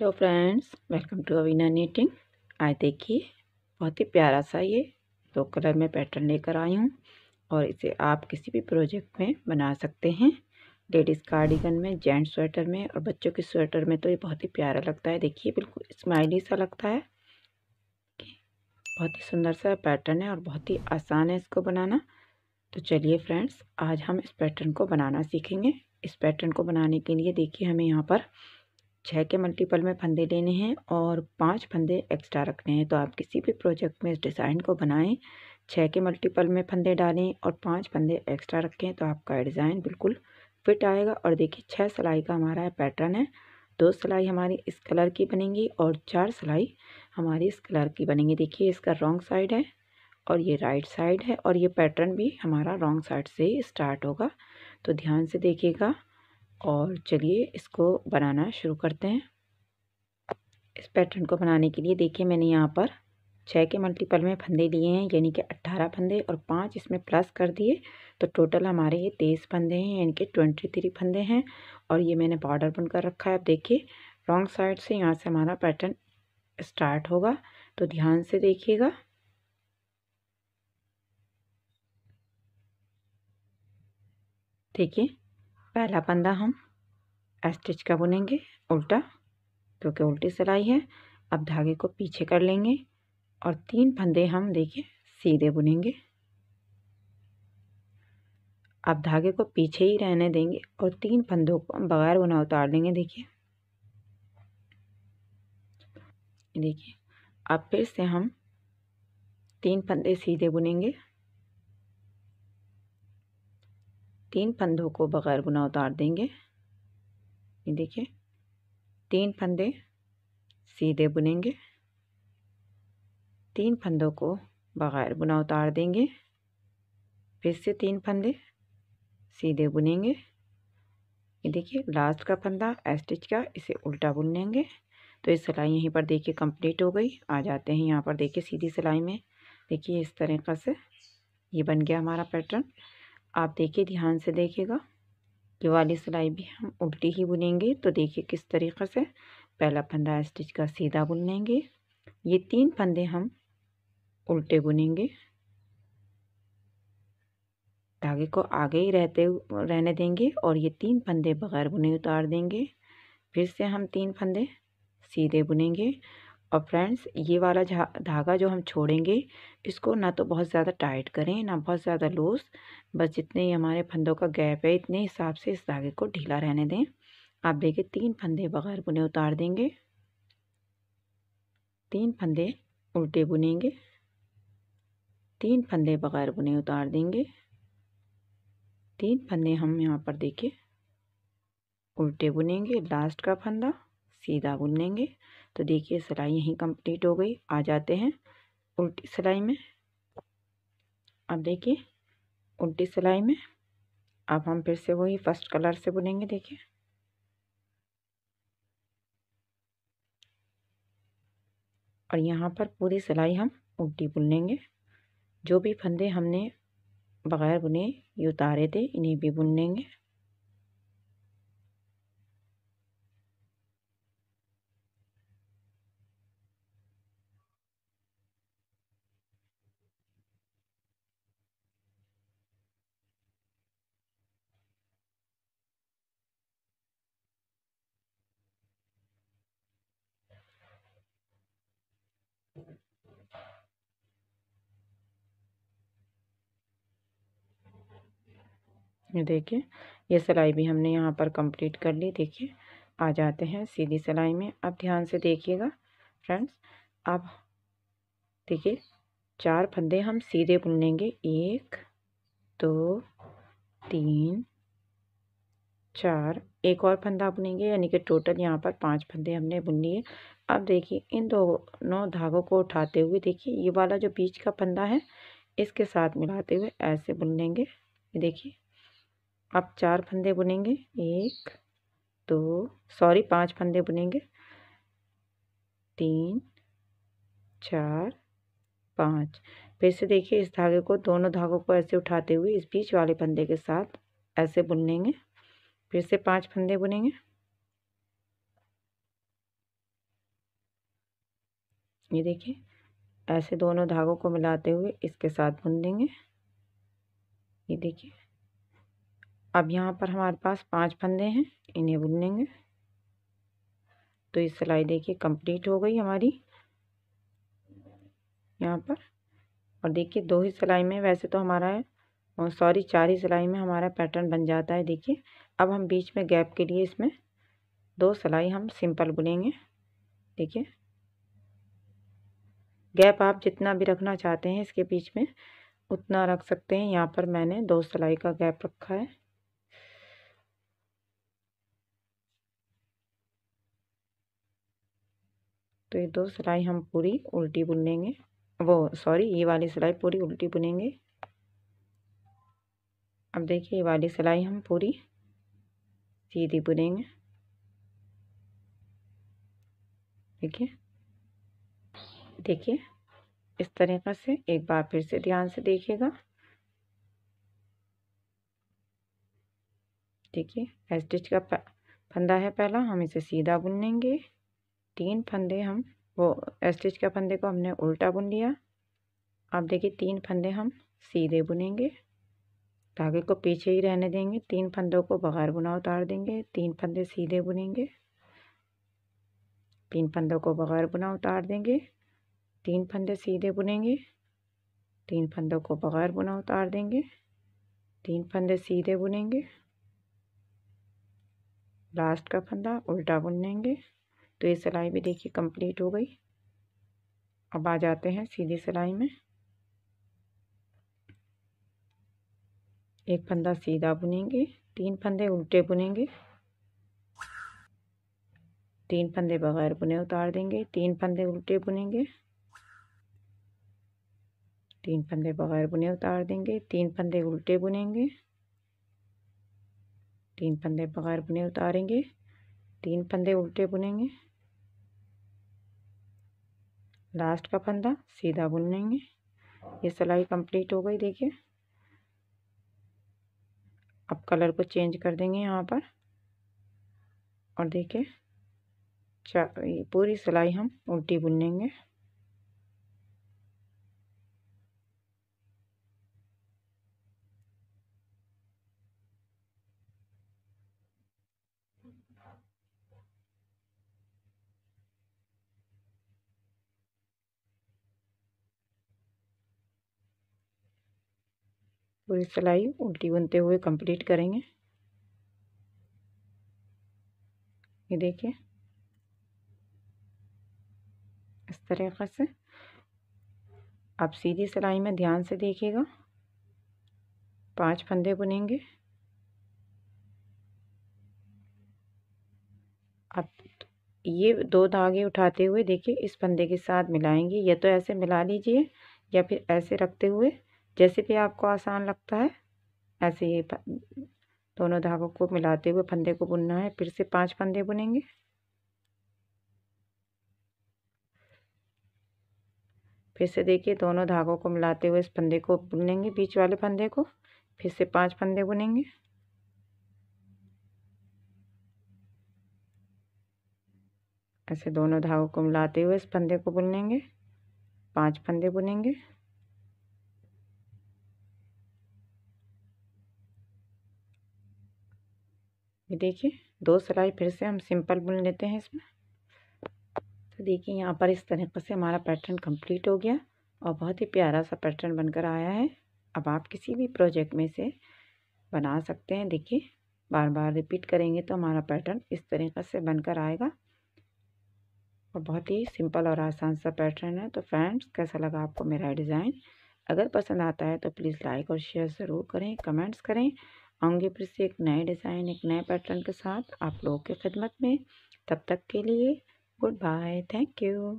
hello friends welcome to Avina knitting आज देखिए बहुत ही प्यारा सा ये दो कलर में पैटर्न लेकर आई हूँ और इसे आप किसी भी प्रोजेक्ट में बना सकते हैं लेडीज़ कार्डिगन में जेंट्स स्वेटर में और बच्चों के स्वेटर में तो ये बहुत ही प्यारा लगता है देखिए बिल्कुल स्माइली सा लगता है बहुत ही सुंदर सा पैटर्न है और बहुत ही आसान है इसको बनाना तो चलिए फ्रेंड्स आज हम इस पैटर्न को बनाना सीखेंगे इस पैटर्न को बनाने के लिए देखिए हमें यहाँ पर छः के मल्टीपल में फंदे लेने हैं और पांच फंदे एक्स्ट्रा रखने हैं तो आप किसी भी प्रोजेक्ट में इस डिज़ाइन को बनाएं छः के मल्टीपल में फंदे डालें और पांच फंदे एक्स्ट्रा रखें तो आपका डिज़ाइन बिल्कुल फिट आएगा और देखिए छः सिलाई का हमारा पैटर्न है दो सिलाई हमारी इस कलर की बनेंगी और चार सिलाई हमारी इस कलर की बनेंगी देखिए इसका रॉन्ग साइड है और ये राइट साइड है और ये पैटर्न भी हमारा रॉन्ग साइड से स्टार्ट होगा तो ध्यान से देखिएगा और चलिए इसको बनाना शुरू करते हैं इस पैटर्न को बनाने के लिए देखिए मैंने यहाँ पर छः के मल्टीपल में फंदे लिए हैं यानी कि अट्ठारह फंदे और पाँच इसमें प्लस कर दिए तो टोटल हमारे ये तेईस फंदे हैं यानी कि ट्वेंटी थ्री फंदे हैं और ये मैंने बॉर्डर बन कर रखा है अब देखिए रॉन्ग साइड से यहाँ से हमारा पैटर्न स्टार्ट होगा तो ध्यान से देखिएगा देखिए पहला पंदा हम स्टिच का बुनेंगे उल्टा क्योंकि उल्टी सिलाई है अब धागे को पीछे कर लेंगे और तीन फंदे हम देखिए सीधे बुनेंगे अब धागे को पीछे ही रहने देंगे और तीन फंदों को बगैर बुना उतार लेंगे देखिए देखिए अब फिर से हम तीन फंदे सीधे बुनेंगे तीन फंदों को बग़ैर बुना उतार देंगे ये देखिए तीन फंदे सीधे बुनेंगे तीन फंदों को बग़ैर बुना उतार देंगे फिर से तीन फंदे सीधे बुनेंगे ये देखिए लास्ट का फंदा एस्टिच का इसे उल्टा बुन लेंगे तो ये सिलाई यहीं पर देखिए कंप्लीट हो गई आ जाते हैं यहाँ पर देखिए सीधी सिलाई में देखिए इस तरीक़ा से ये बन गया हमारा पैटर्न आप देखिए ध्यान से देखिएगा ये वाली सिलाई भी हम उल्टी ही बुनेंगे तो देखिए किस तरीक़े से पहला फंदा स्टिच का सीधा बुन लेंगे ये तीन फंदे हम उल्टे बुनेंगे धागे को आगे ही रहते रहने देंगे और ये तीन फंदे बगैर बुने उतार देंगे फिर से हम तीन फंदे सीधे बुनेंगे और फ्रेंड्स ये वाला धागा जो हम छोड़ेंगे इसको ना तो बहुत ज़्यादा टाइट करें ना बहुत ज़्यादा लूज बस जितने ही हमारे फंदों का गैप है इतने हिसाब से इस धागे को ढीला रहने दें आप देखिए तीन फंदे बगैर बुने उतार देंगे तीन फंदे उल्टे बुनेंगे तीन फंदे बगैर बुने उतार देंगे तीन फंदे हम यहाँ पर देखिए उल्टे बुनेंगे लास्ट का फंदा सीधा बुनेंगे तो देखिए सिलाई यहीं कंप्लीट हो गई आ जाते हैं उल्टी सिलाई में अब देखिए उल्टी सिलाई में अब हम फिर से वही फर्स्ट कलर से बुनेंगे देखिए और यहाँ पर पूरी सिलाई हम उल्टी बुन लेंगे जो भी फंदे हमने बग़ैर बुने ये उतारे थे इन्हें भी बुन लेंगे ये देखिए ये सिलाई भी हमने यहाँ पर कंप्लीट कर ली देखिए आ जाते हैं सीधी सिलाई में अब ध्यान से देखिएगा फ्रेंड्स अब देखिए चार फंदे हम सीधे बुन लेंगे एक दो तीन चार एक और फंदा बुनेंगे यानी कि टोटल यहाँ पर पांच फंदे हमने बुन लिए अब देखिए इन दोनों धागों को उठाते हुए देखिए ये वाला जो बीच का फंदा है इसके साथ मिलाते हुए ऐसे बुन लेंगे देखिए अब चार फंदे बुनेंगे एक दो सॉरी पांच फंदे बुनेंगे तीन चार पाँच फिर से देखिए इस धागे को दोनों धागों को ऐसे उठाते हुए इस बीच वाले फंदे के साथ ऐसे बुन लेंगे फिर से पांच फंदे बुनेंगे ये देखिए ऐसे दोनों धागों को मिलाते हुए इसके साथ बुन देंगे ये देखिए अब यहाँ पर हमारे पास पांच फंदे हैं इन्हें बुन लेंगे तो ये सिलाई देखिए कंप्लीट हो गई हमारी यहाँ पर और देखिए दो ही सिलाई में वैसे तो हमारा सॉरी चार ही सिलाई में हमारा पैटर्न बन जाता है देखिए अब हम बीच में गैप के लिए इसमें दो सिलाई हम सिंपल बुनेंगे देखिए गैप आप जितना भी रखना चाहते हैं इसके बीच में उतना रख सकते हैं यहाँ पर मैंने दो सिलाई का गैप रखा है तो ये दो सिलाई हम पूरी उल्टी बुन लेंगे वो सॉरी ये वाली सिलाई पूरी उल्टी बुनेंगे अब देखिए ये वाली सिलाई हम पूरी सीधी बुनेंगे देखिए देखिए इस तरीक़े से एक बार फिर से ध्यान से देखिएगा देखिए स्टिच का फंदा है पहला हम इसे सीधा बुन लेंगे तीन फंदे हम वो स्टिच के फंदे को हमने उल्टा बुन लिया अब देखिए तीन फंदे हम सीधे बुनेंगे धागे को पीछे ही रहने देंगे तीन फंदों को बगैर बुना उतार देंगे तीन फंदे सीधे बुनेंगे तीन फंदों को बगैर बुना उतार देंगे तीन फंदे सीधे बुनेंगे तीन फंदों को बगैर बुना उतार देंगे तीन फंदे सीधे बुनेंगे लास्ट का फंदा उल्टा बुनेंगे तो ये सिलाई भी देखिए कंप्लीट हो गई अब आ जाते हैं सीधी सिलाई में एक फंदा सीधा बुनेंगे तीन फंदे उल्टे बुनेंगे तीन फंदे बगैर बुने उतार देंगे तीन फंदे उल्टे बुनेंगे तीन फंदे बगैर बुने उतार देंगे तीन फंदे उल्टे बुनेंगे तीन फंदे बगैर बुने उतारेंगे तीन फंदे उल्टे बुनेंगे लास्ट का फंदा सीधा बुन लेंगे ये सिलाई कंप्लीट हो गई देखिए अब कलर को चेंज कर देंगे यहाँ पर और देखिए पूरी सिलाई हम उल्टी बुन लेंगे पूरी सिलाई उल्टी बुनते हुए कंप्लीट करेंगे ये देखिए इस तरीक़े से आप सीधी सिलाई में ध्यान से देखिएगा पांच फंदे बुनेंगे आप ये दो धागे उठाते हुए देखिए इस फंदे के साथ मिलाएंगे या तो ऐसे मिला लीजिए या फिर ऐसे रखते हुए जैसे भी आपको आसान लगता है ऐसे ही दोनों धागों को मिलाते हुए फंदे को बुनना है फिर से पांच फंदे बुनेंगे फिर से देखिए दोनों धागों को मिलाते हुए इस फंदे को बुन लेंगे बीच वाले फंदे को फिर से पांच फंदे बुनेंगे ऐसे दोनों धागों को मिलाते हुए इस फंदे को बुन लेंगे पांच फंदे बुनेंगे ये देखिए दो सिलाई फिर से हम सिंपल बुन लेते हैं इसमें तो देखिए यहाँ पर इस तरीके से हमारा पैटर्न कंप्लीट हो गया और बहुत ही प्यारा सा पैटर्न बनकर आया है अब आप किसी भी प्रोजेक्ट में से बना सकते हैं देखिए बार बार रिपीट करेंगे तो हमारा पैटर्न इस तरीके से बनकर आएगा और बहुत ही सिंपल और आसान सा पैटर्न है तो फ्रेंड्स कैसा लगा आपको मेरा डिज़ाइन अगर पसंद आता है तो प्लीज़ लाइक और शेयर ज़रूर करें कमेंट्स करें आऊँगी फिर से एक नए डिज़ाइन एक नए पैटर्न के साथ आप लोगों की खिदमत में तब तक के लिए गुड बाय थैंक यू